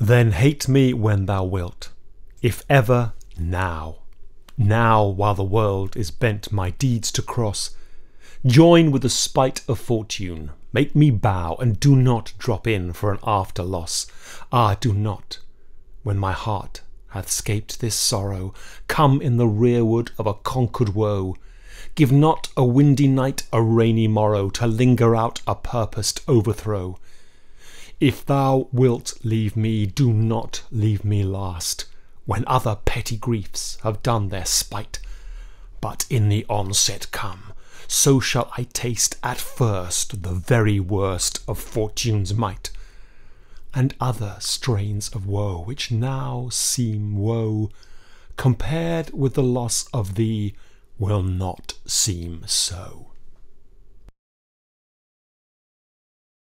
Then hate me when thou wilt, if ever now. Now, while the world is bent my deeds to cross, join with the spite of fortune, make me bow, and do not drop in for an after loss. Ah, do not, when my heart hath scaped this sorrow, come in the rearward of a conquered woe. Give not a windy night, a rainy morrow, to linger out a purposed overthrow. If thou wilt leave me, do not leave me last, when other petty griefs have done their spite. But in the onset come, so shall I taste at first the very worst of fortune's might, and other strains of woe which now seem woe, compared with the loss of thee, will not seem so.